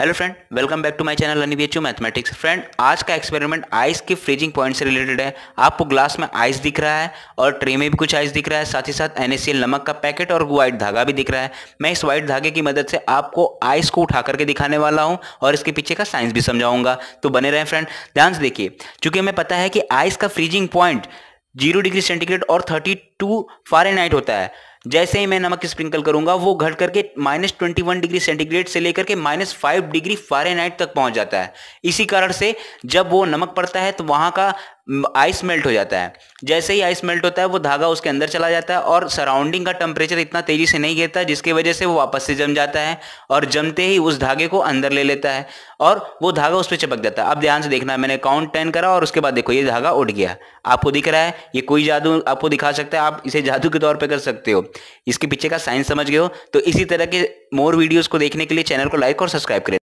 hello friend welcome back to my channel अनिवी एच mathematics friend आज का एक्सपेरिमेंट आइस के फ्रीजिंग पॉइंट से रिलेटेड है आपको ग्लास में आइस दिख रहा है और ट्रे में भी कुछ आइस दिख रहा है साथ ही साथ एन नमक का पैकेट और व्हाइट धागा भी दिख रहा है मैं इस व्हाइट धागे की मदद से आपको आइस को उठा करके दिखाने वाला हूँ और इसके पीछे का साइंस भी समझाऊंगा तो बने रहें फ्रेंड ध्यान से देखिए चूंकि हमें पता है कि आइस का freezing point zero degree centigrade और थर्टी टू होता है जैसे ही मैं नमक स्प्रिंकल करूंगा वो घट करके minus twenty one degree centigrade से लेकर के माइनस फाइव डिग्री फारेनहाइट तक पहुंच जाता है इसी कारण से जब वो नमक पड़ता है तो वहां का आइस मेल्ट हो जाता है जैसे ही आइस मेल्ट होता है वो धागा उसके अंदर चला जाता है और सराउंडिंग का टेम्परेचर इतना तेज़ी से नहीं गिरता जिसकी वजह से वो वापस से जम जाता है और जमते ही उस धागे को अंदर ले लेता है और वो धागा उस पर चिपक जाता है अब ध्यान से देखना मैंने काउंट टेन करा और उसके बाद देखो ये धागा उठ गया आपको दिख रहा है ये कोई जादू आपको दिखा सकता है आप इसे जादू के तौर पर कर सकते हो इसके पीछे का साइंस समझ गए हो तो इसी तरह के मोर वीडियोज़ को देखने के लिए चैनल को लाइक और सब्सक्राइब करें